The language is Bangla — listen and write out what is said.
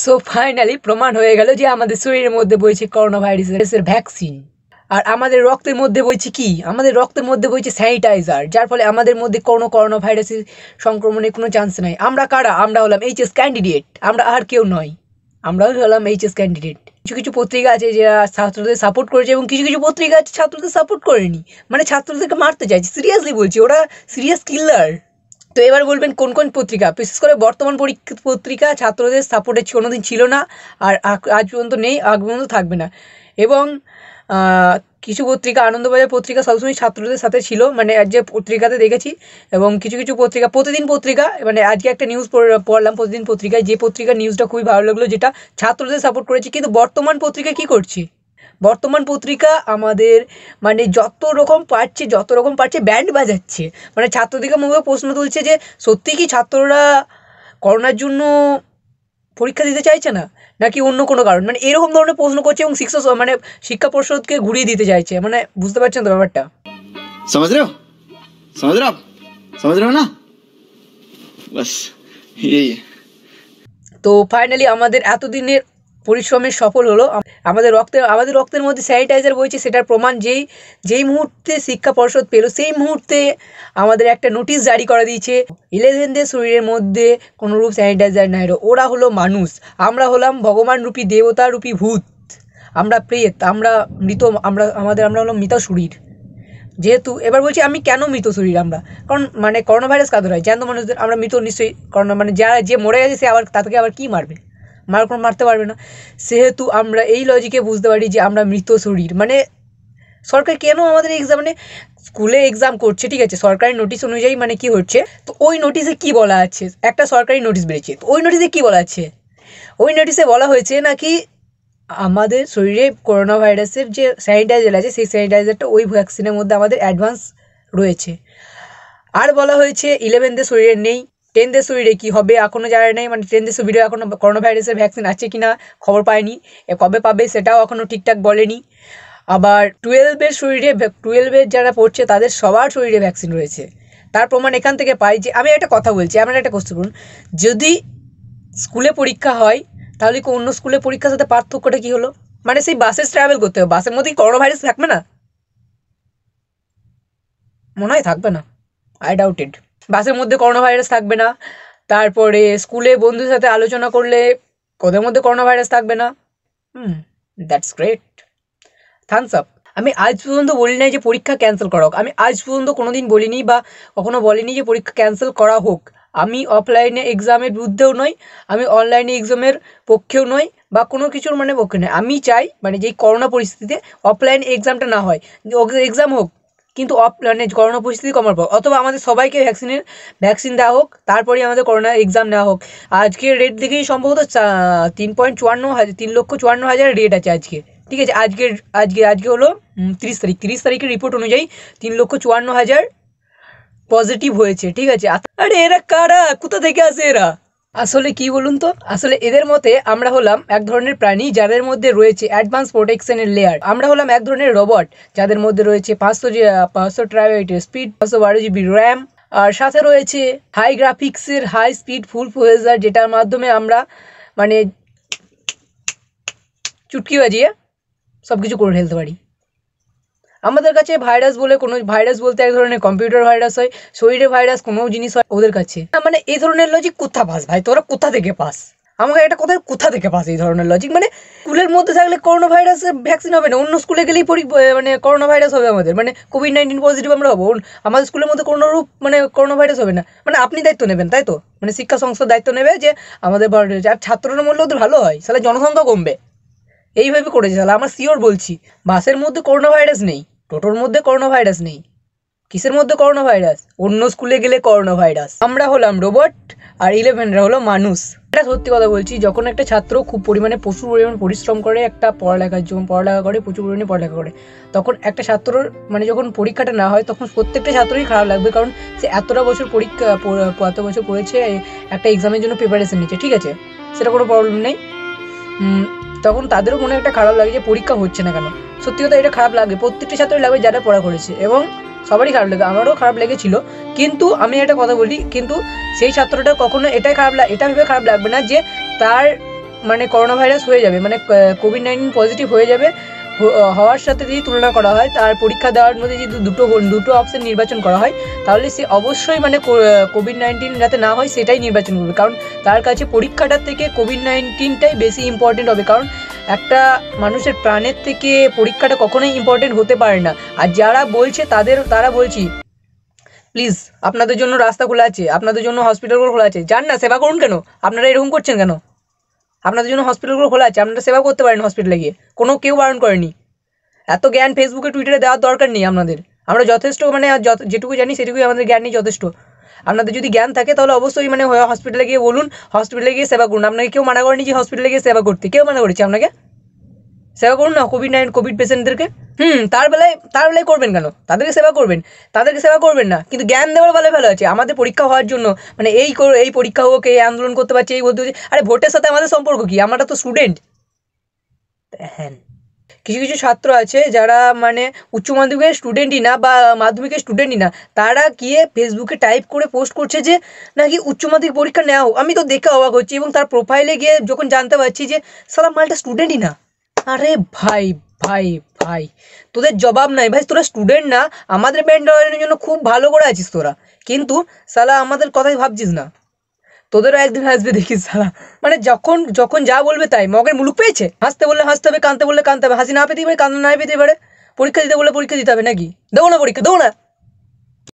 সো ফাইনালি প্রমাণ হয়ে গেল যে আমাদের শরীরের মধ্যে বইছে করোনা ভাইরাসের ভ্যাকসিন আর আমাদের রক্তের মধ্যে বইছে কি আমাদের রক্তের মধ্যে বইছে স্যানিটাইজার যার ফলে আমাদের মধ্যে কোনো করোনা ভাইরাসের সংক্রমণের কোনো চান্স নাই আমরা কারা আমরা হলাম এইচএস ক্যান্ডিডেট আমরা আর কেউ নয় আমরাও হলাম এইচএস ক্যান্ডিডেট কিছু কিছু পত্রিকা আছে যারা ছাত্রদের সাপোর্ট করেছে এবং কিছু কিছু পত্রিকা আছে ছাত্রদের সাপোর্ট করেনি মানে ছাত্রদেরকে মারতে চাইছে সিরিয়াসলি বলছি ওরা সিরিয়াস কিলার তো এবার বলবেন কোন কোন পত্রিকা বিশেষ করে বর্তমান পত্রিকা ছাত্রদের কোনো কোনোদিন ছিল না আর আজ পর্যন্ত নেই আগ পর্যন্ত থাকবে না এবং কিছু পত্রিকা আনন্দবাজার পত্রিকা সবসময় ছাত্রদের সাথে ছিল মানে যে পত্রিকাতে দেখেছি এবং কিছু কিছু পত্রিকা প্রতিদিন পত্রিকা মানে আজকে একটা নিউজ পড়লাম প্রতিদিন পত্রিকায় যে পত্রিকার নিউজটা খুবই ভালো লাগলো যেটা ছাত্রদের সাপোর্ট করেছে কিন্তু বর্তমান পত্রিকা কি করছে বর্তমান পত্রিকা আমাদের মানে যত রকম পারছে যত রকম পারছে ব্যান্ড বাজাচ্ছে মানে ছাত্রদেরকে মুখে প্রশ্ন তুলছে যে সত্যি কি ছাত্ররা করোনার জন্য পরীক্ষা দিতে চাইছে না নাকি অন্য কোনো কারণ মানে এরকম ধরনের প্রশ্ন করছে এবং শিক্ষা মানে শিক্ষা পর্ষদকে ঘুরিয়ে দিতে চাইছে মানে বুঝতে পারছেন তো ব্যাপারটা সমাজ না তো ফাইনালি আমাদের এতদিনের পরিশ্রমে সফল হলো আমাদের রক্তে আমাদের রক্তের মধ্যে স্যানিটাইজার বইছে সেটার প্রমাণ যেই যেই মুহূর্তে শিক্ষা পর্ষদ পেল সেই মুহূর্তে আমাদের একটা নোটিশ জারি করা দিয়েছে ইলেভেনদের শরীরের মধ্যে কোনোরূপ স্যানিটাইজার নাই ওরা হলো মানুষ আমরা হলাম ভগবান রূপী দেবতা রূপী ভূত আমরা প্রেত আমরা মৃত আমরা আমাদের আমরা হলাম মৃত শরীর যেহেতু এবার বলছি আমি কেন মৃত শরীর আমরা কারণ মানে করোনা ভাইরাস কাদের হয় জ্যান্ত মানুষদের আমরা মৃত নিশ্চয়ই করোনা মানে যারা যে মরে গেছে সে আবার তাদেরকে আবার কী মারবে মার কোনো মারতে পারবে না সেহেতু আমরা এই লজিকে বুঝতে পারি যে আমরা মৃত শরীর মানে সরকার কেন আমাদের এক্সামে স্কুলে এক্সাম করছে ঠিক আছে সরকারি নোটিশ অনুযায়ী মানে কি হচ্ছে তো ওই নোটিশে কি বলা আছে একটা সরকারি নোটিশ বেরিয়েছে তো ওই নোটিশে কি বলা আছে ওই নোটিশে বলা হয়েছে নাকি আমাদের শরীরে করোনা ভাইরাসের যে স্যানিটাইজার আছে সেই স্যানিটাইজারটা ওই ভ্যাকসিনের মধ্যে আমাদের অ্যাডভান্স রয়েছে আর বলা হয়েছে ইলেভেনদের শরীরে নেই টেন দেশো শরীরে কী হবে এখনও যারা নেই মানে টেন দেশো ভিডিও এখনও করোনা ভাইরাসের ভ্যাকসিন আছে কি না খবর পায়নি কবে পাবে সেটাও এখনও ঠিকঠাক বলেনি আবার টুয়েলভের শরীরে টুয়েলভের যারা পড়ছে তাদের সবার শরীরে ভ্যাকসিন রয়েছে তার প্রমাণ এখান থেকে পাই যে আমি একটা কথা বলছি আমার একটা কোশ্চেন করুন যদি স্কুলে পরীক্ষা হয় তাহলে কি অন্য স্কুলে পরীক্ষার সাথে পার্থক্যটা কী হলো মানে সেই বাসে ট্রাভেল করতে হবে বাসের মধ্যেই করোনা ভাইরাস থাকবে না মনে হয় থাকবে না আই ডাউটেড বাসের মধ্যে করোনা ভাইরাস থাকবে না তারপরে স্কুলে বন্ধুর সাথে আলোচনা করলে কোদের মধ্যে করোনা ভাইরাস থাকবে না হুম দ্যাটস গ্রেট থ্যাংকস আপ আমি আজ পর্যন্ত বলি নাই যে পরীক্ষা ক্যান্সেল করা হোক আমি আজ পর্যন্ত কোনো দিন বলিনি বা কখনো বলিনি যে পরীক্ষা ক্যান্সেল করা হোক আমি অফলাইনে এক্সামের বিরুদ্ধেও নই আমি অনলাইনে এক্সামের পক্ষেও নই বা কোনো কিছুর মানে পক্ষে নয় আমি চাই মানে যেই করোনা পরিস্থিতিতে অফলাইন এক্সামটা না হয় এক্সাম হোক কিন্তু অফ মানে করোনা পরিস্থিতি কমার পর অথবা আমাদের সবাইকে ভ্যাকসিনের ভ্যাকসিন দেওয়া হোক তারপরে আমাদের করোনা এক্সাম নেওয়া হোক আজকের রেট দেখেই সম্ভবত তিন পয়েন্ট চুয়ান্ন হাজার তিন লক্ষ চুয়ান্ন হাজার রেট আছে আজকে ঠিক আছে আজকের আজকে আজকে হলো তিরিশ তারিখ তিরিশ তারিখের রিপোর্ট অনুযায়ী তিন লক্ষ চুয়ান্ন হাজার পজিটিভ হয়েছে ঠিক আছে আরে এরা কারা কোথা থেকে আসে এরা আসলে কি বলুন তো আসলে এদের মতে আমরা হলাম এক ধরনের প্রাণী যাদের মধ্যে রয়েছে অ্যাডভান্স প্রোটেকশনের লেয়ার আমরা হলাম এক ধরনের রোবট যাদের মধ্যে রয়েছে পাঁচশো পাঁচশো ট্রাইট স্পিড পাঁচশো বারো জিবি র্যাম আর সাথে রয়েছে হাই গ্রাফিক্সের হাই স্পিড ফুল প্রসেসার যেটার মাধ্যমে আমরা মানে চুটকি বাজিয়ে সব কিছু করে ফেলতে পারি আমাদের কাছে ভাইরাস বলে কোনো ভাইরাস বলতে এক ধরনের কম্পিউটার ভাইরাস হয় শরীরে ভাইরাস কোনো জিনিস হয় ওদের কাছে মানে এই ধরনের লজিক কোথা পাস ভাই তোরা কোথা থেকে পাস আমাকে একটা কোথায় কোথা থেকে পাস এই ধরনের লজিক মানে স্কুলের মধ্যে থাকলে করোনা ভাইরাসের ভ্যাকসিন হবে না অন্য স্কুলে গেলেই পরি মানে করোনা ভাইরাস হবে আমাদের মানে কোভিড নাইন্টিন পজিটিভ আমরা হবো আমাদের স্কুলের মধ্যে কোনো রূপ মানে করোনা ভাইরাস হবে না মানে আপনি দায়িত্ব নেবেন তাই তো মানে শিক্ষা সংস্থার দায়িত্ব নেবে যে আমাদের আর ছাত্ররা মূল্য ওদের ভালো হয় তাহলে জনসংখ্যা কমবে এইভাবে করেছে তাহলে আমার শিওর বলছি বাসের মধ্যে করোনা ভাইরাস নেই টোটোর মধ্যে করোনা ভাইরাস নেই কিসের মধ্যে করোনা ভাইরাস অন্য স্কুলে গেলে করোনা ভাইরাস আমরা হলাম রোবট আর ইলেভেনরা হলো মানুষ এটা সত্যি কথা বলছি যখন একটা ছাত্র খুব পরিমাণে প্রচুর পরিমাণে পরিশ্রম করে একটা পড়ালেখার জন্য পড়ালেখা করে প্রচুর পরিমাণে পড়ালেখা করে তখন একটা ছাত্রর মানে যখন পরীক্ষাটা না হয় তখন প্রত্যেকটা ছাত্রই খারাপ লাগবে কারণ সে এতটা বছর পরীক্ষা এত বছর পড়েছে একটা এক্সামের জন্য প্রিপারেশন নিচ্ছে ঠিক আছে সেটা কোনো প্রবলেম নেই তখন তাদেরও মনে একটা খারাপ লাগে যে পরীক্ষা হচ্ছে না কেন সত্যি কথা এটা খারাপ লাগে প্রত্যেকটি ছাত্রের লাগবে যারা পড়া করেছে এবং সবারই খারাপ লাগে আমারও খারাপ লেগেছিল কিন্তু আমি একটা কথা বলি কিন্তু সেই ছাত্রটা কখনো এটাই খারাপ লাগে এটা ভেবে খারাপ লাগবে না যে তার মানে করোনা ভাইরাস হয়ে যাবে মানে কোভিড নাইন্টিন পজিটিভ হয়ে যাবে হওয়ার সাথে যদি তুলনা করা হয় তার পরীক্ষা দেওয়ার মধ্যে যদি দুটো দুটো অপশন নির্বাচন করা হয় তাহলে সে অবশ্যই মানে কোভিড নাইন্টিন যাতে না হয় সেটাই নির্বাচন করবে কারণ তার কাছে পরীক্ষাটার থেকে কোভিড নাইন্টিনটাই বেশি ইম্পর্টেন্ট হবে কারণ একটা মানুষের প্রাণের থেকে পরীক্ষাটা কখনোই ইম্পর্টেন্ট হতে পারে না আর যারা বলছে তাদের তারা বলছি প্লিজ আপনাদের জন্য রাস্তা খোলা আছে আপনাদের জন্য হসপিটালগুলো খোলা আছে যান না সেবা করুন কেন আপনারা এরকম করছেন কেন আপনাদের জন্য হসপিটালগুলো খোলা আছে আপনারা সেবা করতে পারেন হসপিটালে গিয়ে কোনো কেউ বারণ করেনি এত জ্ঞান ফেসবুকে টুইটারে দেওয়ার দরকার নেই আপনাদের আমরা যথেষ্ট মানে যেটুকু জানি সেটুকুই আমাদের জ্ঞান নেই যথেষ্ট আপনাদের যদি জ্ঞান থাকে তাহলে অবশ্যই মানে হসপিটালে গিয়ে বলুন হসপিটালে গিয়ে সেবা করুন আপনাকে কেউ মানা করেনি যে হসপিটালে গিয়ে সেবা করতে কেউ মানা করেছে আপনাকে সেবা করুন না কোভিড নাইন কোভিড পেশেন্টদেরকে হুম তার বেলায় তার বেলায় করবেন কেন তাদেরকে সেবা করবেন তাদেরকে সেবা করবেন না কিন্তু জ্ঞান দেওয়ার বলে ভালো আছে আমাদের পরীক্ষা হওয়ার জন্য মানে এই এই পরীক্ষা হোক এই আন্দোলন করতে পারছি এই বলতে আরে ভোটের সাথে আমাদের সম্পর্ক কী আমরা তো স্টুডেন্ট হ্যাঁ কিছু কিছু ছাত্র আছে যারা মানে উচ্চ মাধ্যমিকের স্টুডেন্টই না বা মাধ্যমিকের স্টুডেন্টই না তারা গিয়ে ফেসবুকে টাইপ করে পোস্ট করছে যে নাকি উচ্চ মাধ্যমিক পরীক্ষা নেওয়া হোক আমি তো দেখে অবাক হচ্ছি এবং তার প্রোফাইলে গিয়ে যখন জানতে পারছি যে সারা মালটা স্টুডেন্টই না আরে ভাই ভাই ভাই তোদের জবাব নাই ভাই তোরা স্টুডেন্ট না আমাদের ব্যান্ড জন্য খুব ভালো করে আছিস তোরা কিন্তু সালা আমাদের কথাই ভাবছিস না তোদেরও একদিন হাসবে দেখিস সারা মানে যখন যখন যা বলবে তাই মগের মুলুক পেয়েছে হাসতে বললে হাসতে হবে কানতে বললে কানতে হবে হাসি না পেতে পারে কান্না না পেতে পারে পরীক্ষা দিতে বললে পরীক্ষা দিতে হবে নাকি দেবো না পরীক্ষা দেবো না